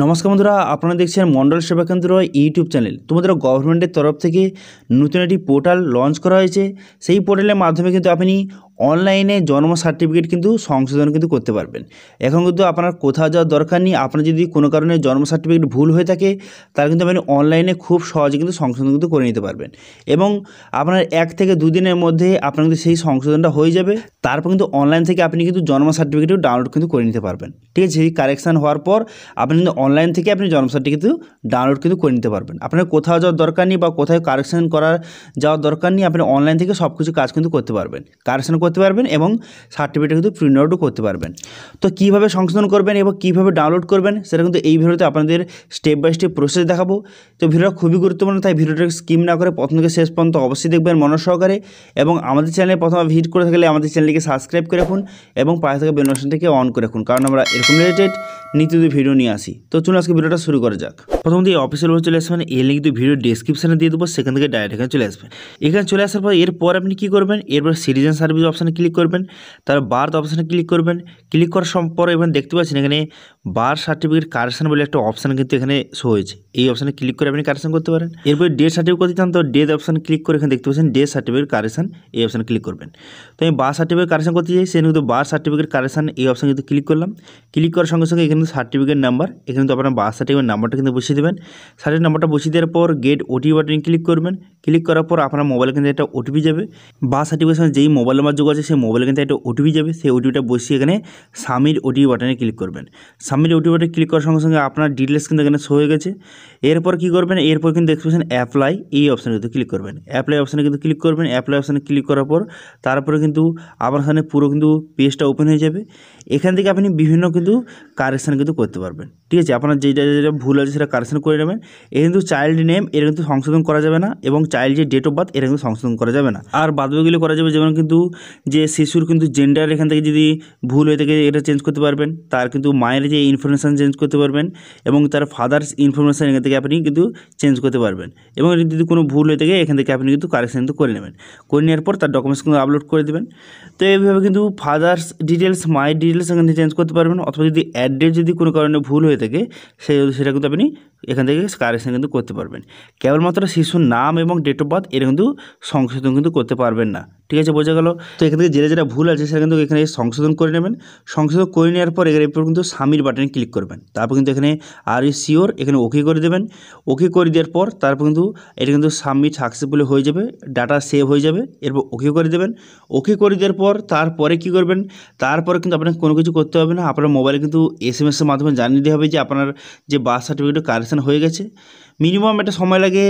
নমস্কার বন্ধুরা আপনারা দেখছেন মন্ডল সেবা কেন্দ্র ইউটিউব চ্যানেল তোমাদের গভর্নমেন্টের তরফ থেকে নতুন একটি পোর্টাল লঞ্চ করা হয়েছে সেই পোর্টালের মাধ্যমে কিন্তু আপনি অনলাইনে জন্ম সার্টিফিকেট কিন্তু সংশোধন কিন্তু করতে পারবেন এখন কিন্তু আপনার কোথাও যাওয়ার দরকার নেই আপনার যদি কোনো কারণে জন্ম সার্টিফিকেট ভুল হয়ে থাকে তাহলে কিন্তু আপনি অনলাইনে খুব সহজে কিন্তু সংশোধন কিন্তু করে নিতে পারবেন এবং আপনার এক থেকে দুদিনের মধ্যে আপনার কিন্তু সেই সংশোধনটা হয়ে যাবে তারপর কিন্তু অনলাইন থেকে আপনি কিন্তু জন্ম সার্টিফিকেটও ডাউনলোড কিন্তু করে নিতে পারবেন ঠিক আছে সেই কারেকশান হওয়ার পর আপনি কিন্তু অনলাইন থেকে আপনি জন্ম সার্টিফিকেট ডাউনলোড কিন্তু করে নিতে পারবেন আপনার কোথাও যাওয়ার দরকার নেই বা কোথায় কারেকশান করার যাওয়ার দরকার নেই আপনি অনলাইন থেকে সব কিছু কাজ কিন্তু করতে পারবেন কারেকশান করতে করতে পারবেন এবং সার্টিফিকেট কিন্তু প্রিন্ট আউটও করতে পারবেন তো কীভাবে সংশোধন করবেন এবং কীভাবে ডাউনলোড করবেন সেটা কিন্তু এই ভিডিওতে আপনাদের স্টেপ বাই স্টেপ প্রসেস দেখাবো তো ভিডিওটা খুবই গুরুত্বপূর্ণ তাই ভিডিওটা স্কিম না করে প্রথম থেকে শেষ পর্যন্ত অবশ্যই দেখবেন মন সহকারে এবং আমাদের চ্যানেলে প্রথম ভিজিট করে থাকলে আমাদের চ্যানেলকে সাবস্ক্রাইব করে রাখুন এবং পাশে থাকা বেল অন করে রাখুন কারণ আমরা এরকম রিলেটেড নিত্যদের ভিডিও নিয়ে আসি তো চলুন আজকে ভিডিওটা শুরু করা যাক প্রথমত এই অফিসিয়াল ওয়েব চলে আসবেন এই লিঙ্ক ভিডিও ডিসক্রিপশানে দিয়ে দেবো সেখান থেকে ডাইরেক্ট এখানে চলে আসবেন এখানে চলে আসার পর এরপর আপনি কী করবেন এরপর সিটিজেন সার্ভিস অপশানে ক্লিক করবেন তার বার্থ অপশানে ক্লিক করবেন ক্লিক করার সম্পর এবার দেখতে পাচ্ছেন এখানে বার সার্টিফিকেট কারেকশন বলে একটা অপশান কিন্তু এখানে শো হয়েছে এই অপশানে ক্লিক করে আপনি কারেকশন করতে পারেন এরপর ডেট সার্টিফিকেট চান তো ডেট অপশান ক্লিক করে এখানে দেখতে পাচ্ছেন ডেট সার্টিফিকেট কারেকশন এই অপশানে ক্লিক করবেন তো আমি বার্থ সার্টিফিকেট কারেকশন করতে চাই সেখানে কিন্তু বার্থ সার্টিফিকেট কারেকশন এই অপশানে কিন্তু ক্লিক করলাম ক্লিক করার সঙ্গে সঙ্গে এখানে কিন্তু সার্টিফিকেট নাম্বার এখানে তো আপনার বার্থ সার্টিফিকেট নাম্বারটা কিন্তু বসিয়ে দেবেন সার্টিফিকেট নাম্বারটা বসিয়ে দেওয়ার পর গেট ওটিপি বাটন ক্লিক করবেন ক্লিক করার পর আপনার মোবাইলে কিন্তু একটা ওটিপি যাবে বার্থ সার্টিফিকেট সঙ্গে যেই মোবাইল নাম্বার যোগ আছে সেই মোবাইলে কিন্তু একটা ওটিপি যাবে সেই ওটিপিটা বসিয়ে এখানে সামির ওটিপি বাটনে ক্লিক করবেন সামির ওটিপি বাটনে ক্লিক করার সঙ্গে সঙ্গে আপনার ডিটেলস কিন্তু এখানে শো হয়ে গেছে এরপর কী করবেন এরপর কিন্তু দেখতে অ্যাপ্লাই এই অপশানে কিন্তু ক্লিক করবেন অ্যাপ্লাই অপশানে কিন্তু ক্লিক করবেন অ্যাপ্লাই অপশানে ক্লিক করার পর তারপরে কিন্তু আপনার সামনে পুরো কিন্তু পেজটা ওপেন হয়ে যাবে এখান থেকে আপনি বিভিন্ন কিন্তু কারেকশান কারেকশান কিন্তু করতে পারবেন ঠিক আছে আপনার যেটা যেটা ভুল আছে সেটা কারেকশান করে নেবেন এ কিন্তু চাইল্ড নেম এটা কিন্তু সংশোধন করা যাবে না এবং চাইল্ড যে ডেট অফ বার্থ এটা কিন্তু সংশোধন করা যাবে না আর বাদবাকিগুলো করা যাবে যেমন কিন্তু যে শিশুর কিন্তু জেন্ডার এখান থেকে যদি ভুল হয়ে থাকে এটা চেঞ্জ করতে পারবেন তার কিন্তু মায়ের যে ইনফরমেশান চেঞ্জ করতে পারবেন এবং তার ফাদার্স ইনফরমেশান এখান থেকে আপনি কিন্তু চেঞ্জ করতে পারবেন এবং যদি কোনো ভুল হয়ে থাকে এখান থেকে আপনি কিন্তু কারেকশান কিন্তু করে নেবেন করে নেওয়ার পর তার ডকুমেন্টস কিন্তু আপলোড করে দেবেন তো এইভাবে কিন্তু ফাদার্স ডিটেলস মায়ের ডিটেলস এখান থেকে চেঞ্জ করতে পারবেন অথবা যদি অ্যাড্রেস যদি কোনো কারণে ভুল হয়ে থাকে সে সেটা কিন্তু আপনি এখান থেকে কারেকশান কিন্তু করতে পারবেন কেবলমাত্র শিশুর নাম এবং ডেট অফ বার্থ এটা কিন্তু সংশোধন কিন্তু করতে পারবেন না ঠিক আছে বোঝা গেল তো এখান থেকে যেটা যেটা ভুল আছে সেটা কিন্তু এখানে সংশোধন করে নেবেন সংশোধন করে নেওয়ার পর এখানে এরপর কিন্তু সামির বাটনে ক্লিক করবেন তারপর কিন্তু এখানে আর ইউ শিওর এখানে ওকে করে দেবেন ওকে করে দেওয়ার পর তারপর কিন্তু এটা কিন্তু সাবমিট সাকসেসফুল হয়ে যাবে ডাটা সেভ হয়ে যাবে এরপর ওকে করে দেবেন ওকে করে দেওয়ার পর তারপরে কি করবেন তারপরে কিন্তু আপনাকে কোনো কিছু করতে হবে না আপনার মোবাইলে কিন্তু এস এম এসের মাধ্যমে জানিয়ে দেওয়া হবে যে আপনার যে বার্থ সার্টিফিকেট কারেকশান হয়ে গেছে মিনিমাম একটা সময় লাগে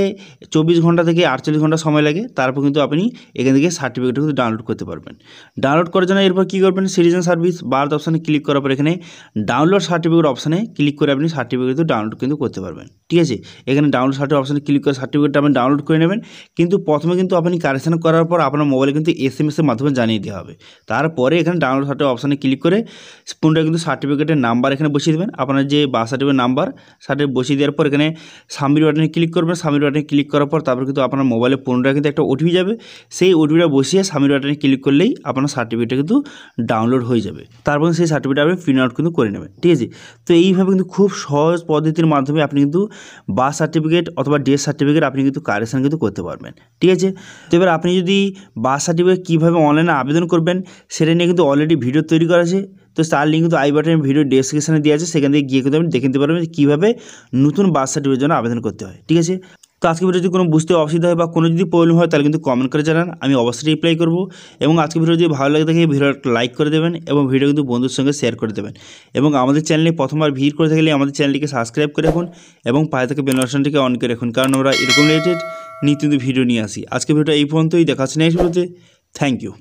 চব্বিশ ঘন্টা থেকে আটচল্লিশ ঘন্টা সময় লাগে তারপর কিন্তু আপনি এখান থেকে সার্টিফিকেট এটা কিন্তু ডাউনলোড করতে পারবেন ডাউনলোড করার জন্য এরপর কী করবেন সিটিজেন সার্ভিস বার্থ অপশানে ক্লিক করার পর এখানে ডাউনলোড সার্টিফিকেট অপশানে ক্লিক করে আপনি সার্টিফিকেট কিন্তু ডাউনলোড কিন্তু করতে পারবেন ঠিক আছে এখানে ডাউনলোড সার্টিফিকেট অপশানে ক্লিক করে সার্টিফিকেটটা আপনি ডাউনলোড করে নেবেন কিন্তু প্রথমে কিন্তু আপনি কারেকশান করার পর আপনার মোবাইলে কিন্তু এস এম এসের মাধ্যমে জানিয়ে দেওয়া হবে তারপরে এখানে ডাউনলোড সার্টিফিকেট অপশানে ক্লিক করে স্পুনটা কিন্তু সার্টিফিকেটের নাম্বার এখানে বসিয়ে দেবেন আপনার যে বার্থ সার্টিফিকেট নাম্বার সার্টিফিকেট বসিয়ে দেওয়ার পর এখানে সামির বাটনে ক্লিক করবেন সামির বাটনে ক্লিক করার পর তারপর কিন্তু আপনার মোবাইলে পুনরায় কিন্তু একটা ওটিপি যাবে সেই ওটিপিটা বসিয়ে দিয়ে সাবমিট বাটনে ক্লিক করলেই আপনার সার্টিফিকেটটা কিন্তু ডাউনলোড হয়ে যাবে তারপর সেই সার্টিফিকেট আপনি প্রিন্ট আউট কিন্তু করে নেবেন ঠিক আছে তো এইভাবে কিন্তু খুব সহজ পদ্ধতির মাধ্যমে আপনি কিন্তু বার্থ সার্টিফিকেট অথবা ডেথ সার্টিফিকেট আপনি কিন্তু কারেকশান কিন্তু করতে পারবেন ঠিক আছে তো এবার আপনি যদি বার্থ সার্টিফিকেট কীভাবে অনলাইনে আবেদন করবেন সেটা নিয়ে কিন্তু অলরেডি ভিডিও তৈরি করা আছে তো তার লিঙ্ক কিন্তু আই বাটনের ভিডিও ডেসক্রিপশানে দেওয়া আছে সেখান থেকে গিয়ে কিন্তু আপনি দেখে নিতে পারবেন কীভাবে নতুন বার্থ সার্টিফিকেটের জন্য আবেদন করতে হয় ঠিক আছে তো আজকে ভিডিও যদি কোনো বুঝতে অসুবিধা হয় বা কোনো যদি প্রবলেম হয় তাহলে কিন্তু কমেন্ট করে জানান আমি অবশ্যই রিপ্লাই করব এবং আজকে ভিডিও যদি ভালো লাগে থাকে ভিডিও লাইক করে দেবেন এবং ভিডিও কিন্তু বন্ধুর সঙ্গে শেয়ার করে দেবেন এবং আমাদের চ্যানেলে প্রথমবার ভিড় করে থাকলে আমাদের চ্যানেলটিকে সাবস্ক্রাইব করে রাখুন এবং পায়ে থেকে বেল অন করে রাখুন কারণ আমরা এরকম রিলেটেড নিত্য ভিডিও নিয়ে আসি আজকে ভিডিওটা এই পর্যন্তই দেখা হচ্ছে এই ভিডিওতে থ্যাংক ইউ